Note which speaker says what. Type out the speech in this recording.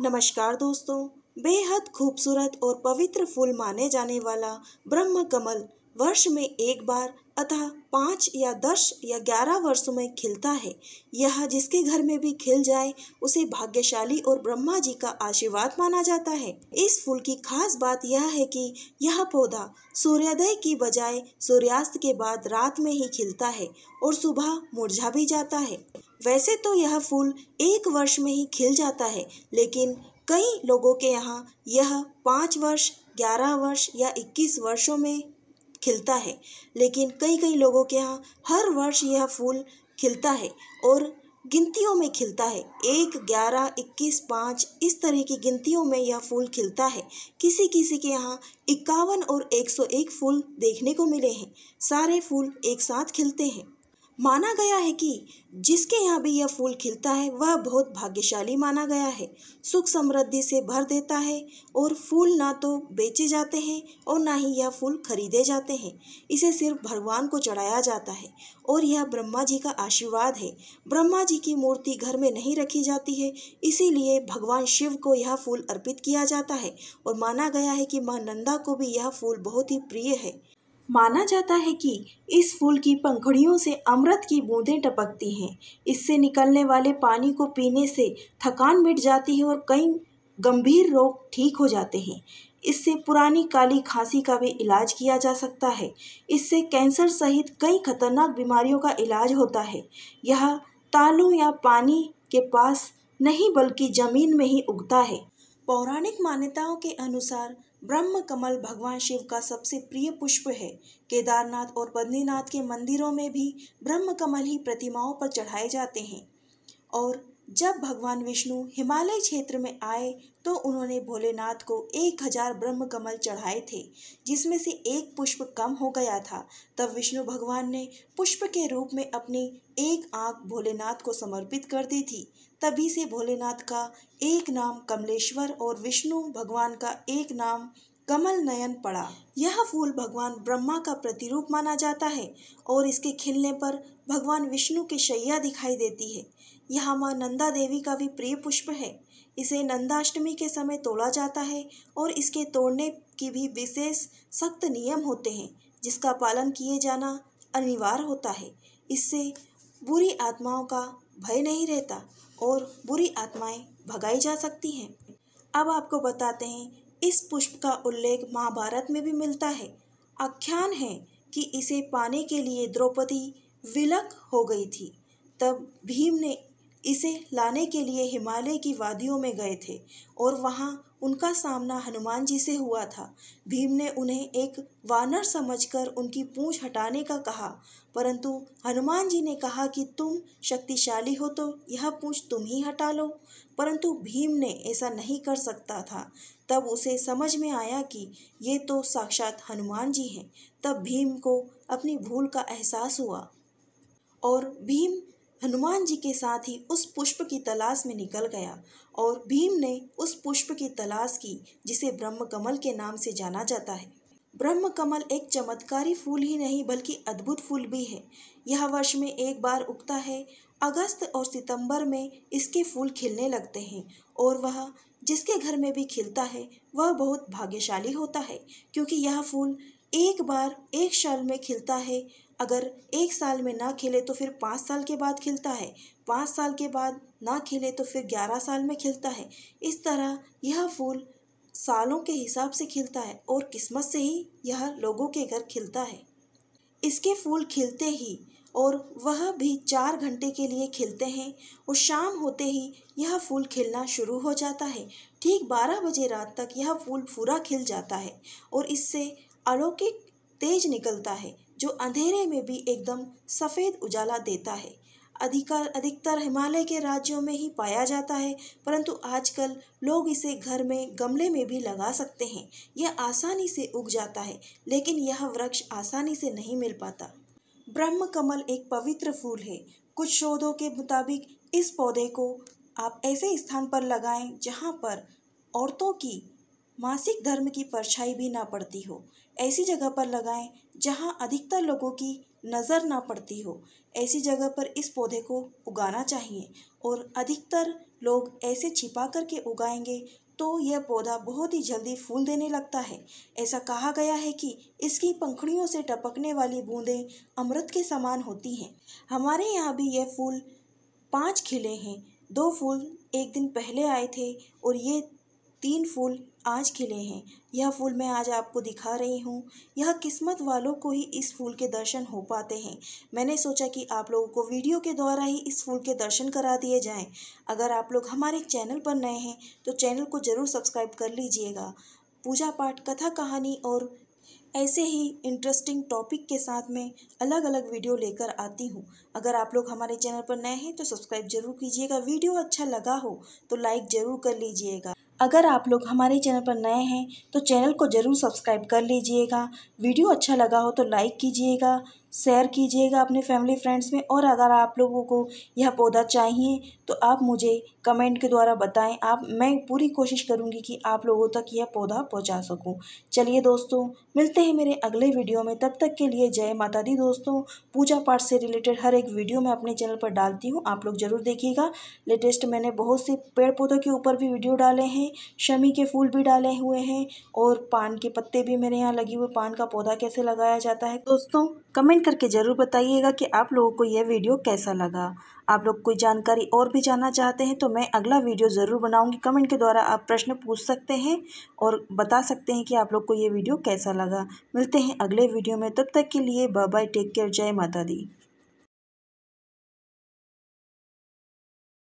Speaker 1: नमस्कार दोस्तों बेहद खूबसूरत और पवित्र फूल माने जाने वाला ब्रह्म कमल वर्ष में एक बार अतः पाँच या दस या ग्यारह वर्षों में खिलता है यह जिसके घर में भी खिल जाए उसे भाग्यशाली और ब्रह्मा जी का आशीर्वाद माना जाता है इस फूल की खास बात यह है कि यह पौधा सूर्योदय की बजाय सूर्यास्त के बाद रात में ही खिलता है और सुबह मुरझा भी जाता है वैसे तो यह फूल एक वर्ष में ही खिल जाता है लेकिन कई लोगों के यहाँ यह पाँच वर्ष ग्यारह वर्ष या इक्कीस वर्षों में खिलता है लेकिन कई कई लोगों के यहाँ हर वर्ष यह फूल खिलता है और गिनतियों में खिलता है एक ग्यारह इक्कीस पाँच इस तरह की गिनतियों में यह फूल खिलता है किसी किसी के यहाँ इक्यावन और एक सौ एक फूल देखने को मिले हैं सारे फूल एक साथ खिलते हैं माना गया है कि जिसके यहाँ भी यह फूल खिलता है वह बहुत भाग्यशाली माना गया है सुख समृद्धि से भर देता है और फूल ना तो बेचे जाते हैं और ना ही यह फूल खरीदे जाते हैं इसे सिर्फ भगवान को चढ़ाया जाता है और यह ब्रह्मा जी का आशीर्वाद है ब्रह्मा जी की मूर्ति घर में नहीं रखी जाती है इसीलिए भगवान शिव को यह फूल अर्पित किया जाता है और माना गया है कि माँ नंदा को भी यह फूल बहुत ही प्रिय है माना जाता है कि इस फूल की पंखुड़ियों से अमृत की बूंदें टपकती हैं इससे निकलने वाले पानी को पीने से थकान मिट जाती है और कई गंभीर रोग ठीक हो जाते हैं इससे पुरानी काली खांसी का भी इलाज किया जा सकता है इससे कैंसर सहित कई खतरनाक बीमारियों का इलाज होता है यह तालों या पानी के पास नहीं बल्कि ज़मीन में ही उगता है पौराणिक मान्यताओं के अनुसार ब्रह्म कमल भगवान शिव का सबसे प्रिय पुष्प है केदारनाथ और बद्रीनाथ के मंदिरों में भी ब्रह्म कमल ही प्रतिमाओं पर चढ़ाए जाते हैं और जब भगवान विष्णु हिमालय क्षेत्र में आए तो उन्होंने भोलेनाथ को एक हजार ब्रह्म कमल चढ़ाए थे जिसमें से एक पुष्प कम हो गया था तब विष्णु भगवान ने पुष्प के रूप में अपनी एक आंख भोलेनाथ को समर्पित कर दी थी तभी से भोलेनाथ का एक नाम कमलेश्वर और विष्णु भगवान का एक नाम कमल नयन पड़ा यह फूल भगवान ब्रह्मा का प्रतिरूप माना जाता है और इसके खिलने पर भगवान विष्णु की शैया दिखाई देती है यहाँ माँ नंदा देवी का भी प्रिय पुष्प है इसे नंदाष्टमी के समय तोड़ा जाता है और इसके तोड़ने की भी विशेष सख्त नियम होते हैं जिसका पालन किए जाना अनिवार्य होता है इससे बुरी आत्माओं का भय नहीं रहता और बुरी आत्माएं भगाई जा सकती हैं अब आपको बताते हैं इस पुष्प का उल्लेख महाभारत में भी मिलता है आख्यान है कि इसे पाने के लिए द्रौपदी विलक हो गई थी तब भीम ने इसे लाने के लिए हिमालय की वादियों में गए थे और वहाँ उनका सामना हनुमान जी से हुआ था भीम ने उन्हें एक वानर समझकर उनकी पूंछ हटाने का कहा परंतु हनुमान जी ने कहा कि तुम शक्तिशाली हो तो यह पूंछ तुम ही हटा लो परंतु भीम ने ऐसा नहीं कर सकता था तब उसे समझ में आया कि ये तो साक्षात हनुमान जी हैं तब भीम को अपनी भूल का एहसास हुआ और भीम हनुमान जी के साथ ही उस पुष्प की तलाश में निकल गया और भीम ने उस पुष्प की तलाश की जिसे ब्रह्म कमल के नाम से जाना जाता है ब्रह्म कमल एक चमत्कारी फूल ही नहीं बल्कि अद्भुत फूल भी है यह वर्ष में एक बार उगता है अगस्त और सितंबर में इसके फूल खिलने लगते हैं और वह जिसके घर में भी खिलता है वह बहुत भाग्यशाली होता है क्योंकि यह फूल एक बार एक साल में खिलता है अगर एक साल में ना खेले तो फिर पाँच साल के बाद खिलता है पाँच साल के बाद ना खिले तो फिर ग्यारह साल में खिलता है इस तरह यह फूल सालों के हिसाब से खिलता है और किस्मत से ही यह लोगों के घर खिलता है इसके फूल खिलते ही और वह भी चार घंटे के लिए खिलते हैं और शाम होते ही यह फूल खिलना शुरू हो जाता है ठीक बारह बजे रात तक यह फूल पूरा खिल जाता है और इससे अलौकिक तेज निकलता है जो अंधेरे में भी एकदम सफ़ेद उजाला देता है अधिकार अधिकतर हिमालय के राज्यों में ही पाया जाता है परंतु आजकल लोग इसे घर में गमले में भी लगा सकते हैं यह आसानी से उग जाता है लेकिन यह वृक्ष आसानी से नहीं मिल पाता ब्रह्म कमल एक पवित्र फूल है कुछ शोधों के मुताबिक इस पौधे को आप ऐसे स्थान पर लगाएं जहाँ पर औरतों की मासिक धर्म की परछाई भी ना पड़ती हो ऐसी जगह पर लगाएं जहां अधिकतर लोगों की नज़र ना पड़ती हो ऐसी जगह पर इस पौधे को उगाना चाहिए और अधिकतर लोग ऐसे छिपा करके उगाएंगे तो यह पौधा बहुत ही जल्दी फूल देने लगता है ऐसा कहा गया है कि इसकी पंखड़ियों से टपकने वाली बूंदें अमृत के समान होती हैं हमारे यहाँ भी यह फूल पाँच खिले हैं दो फूल एक दिन पहले आए थे और ये तीन फूल आज खिले हैं यह फूल मैं आज आपको दिखा रही हूँ यह किस्मत वालों को ही इस फूल के दर्शन हो पाते हैं मैंने सोचा कि आप लोगों को वीडियो के द्वारा ही इस फूल के दर्शन करा दिए जाएं। अगर आप लोग हमारे चैनल पर नए हैं तो चैनल को ज़रूर सब्सक्राइब कर लीजिएगा पूजा पाठ कथा कहानी और ऐसे ही इंटरेस्टिंग टॉपिक के साथ में अलग अलग वीडियो लेकर आती हूँ अगर आप लोग हमारे चैनल पर नए हैं तो सब्सक्राइब जरूर कीजिएगा वीडियो अच्छा लगा हो तो लाइक ज़रूर कर लीजिएगा अगर आप लोग हमारे चैनल पर नए हैं तो चैनल को ज़रूर सब्सक्राइब कर लीजिएगा वीडियो अच्छा लगा हो तो लाइक कीजिएगा शेयर कीजिएगा अपने फैमिली फ्रेंड्स में और अगर आप लोगों को यह पौधा चाहिए तो आप मुझे कमेंट के द्वारा बताएं आप मैं पूरी कोशिश करूंगी कि आप लोगों तक यह पौधा पहुंचा सकूं चलिए दोस्तों मिलते हैं मेरे अगले वीडियो में तब तक के लिए जय माता दी दोस्तों पूजा पाठ से रिलेटेड हर एक वीडियो मैं अपने चैनल पर डालती हूँ आप लोग ज़रूर देखिएगा लेटेस्ट मैंने बहुत से पेड़ पौधों के ऊपर भी वीडियो डाले हैं शमी के फूल भी डाले हुए हैं और पान के पत्ते भी मेरे यहाँ लगे हुए पान का पौधा कैसे लगाया जाता है दोस्तों कमेंट कमेंट करके ज़रूर बताइएगा कि आप लोगों को यह वीडियो कैसा लगा आप लोग कोई जानकारी और भी जानना चाहते हैं तो मैं अगला वीडियो ज़रूर बनाऊंगी कमेंट के द्वारा आप प्रश्न पूछ सकते हैं और बता सकते हैं कि आप लोग को ये वीडियो कैसा लगा मिलते हैं अगले वीडियो में तब तक के लिए बाय बाय टेक केयर जय माता दी